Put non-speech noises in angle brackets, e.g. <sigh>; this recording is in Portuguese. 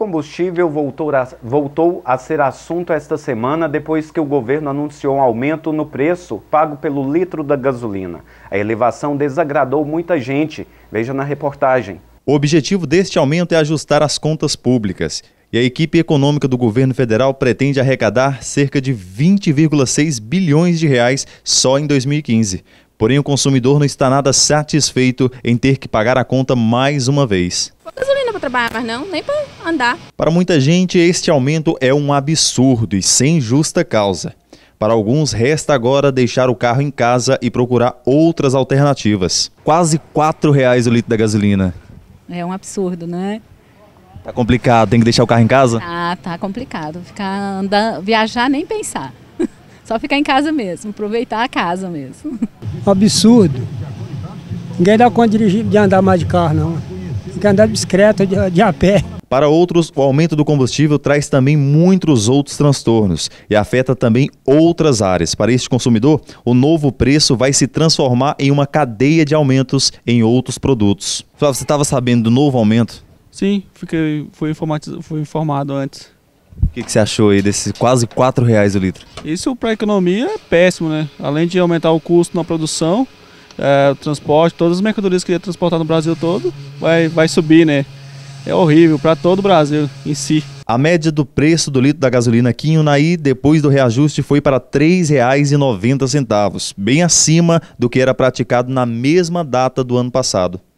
combustível voltou a, voltou a ser assunto esta semana depois que o governo anunciou um aumento no preço pago pelo litro da gasolina. A elevação desagradou muita gente. Veja na reportagem. O objetivo deste aumento é ajustar as contas públicas. E a equipe econômica do governo federal pretende arrecadar cerca de 20,6 bilhões de reais só em 2015. Porém, o consumidor não está nada satisfeito em ter que pagar a conta mais uma vez dá para trabalhar mais não, nem para andar. Para muita gente, este aumento é um absurdo e sem justa causa. Para alguns, resta agora deixar o carro em casa e procurar outras alternativas. Quase R$ reais o litro da gasolina. É um absurdo, né? Tá complicado, tem que deixar o carro em casa? Ah, tá complicado. Ficar andando, viajar nem pensar. <laughs> Só ficar em casa mesmo, aproveitar a casa mesmo. Absurdo. Ninguém dá conta de, dirigir, de andar mais de carro, não ficar discreto de bicicleta, de, de a pé. Para outros, o aumento do combustível traz também muitos outros transtornos e afeta também outras áreas. Para este consumidor, o novo preço vai se transformar em uma cadeia de aumentos em outros produtos. você estava sabendo do novo aumento? Sim, fiquei, fui, informado, fui informado antes. O que, que, você achou aí desses quase R$ reais o litro? Isso para a economia é péssimo, né? Além de aumentar o custo na produção, é, o transporte, todas as mercadorias que ia transportar no Brasil todo, vai, vai subir, né? É horrível para todo o Brasil em si. A média do preço do litro da gasolina aqui em Unai, depois do reajuste, foi para R$ 3,90, bem acima do que era praticado na mesma data do ano passado.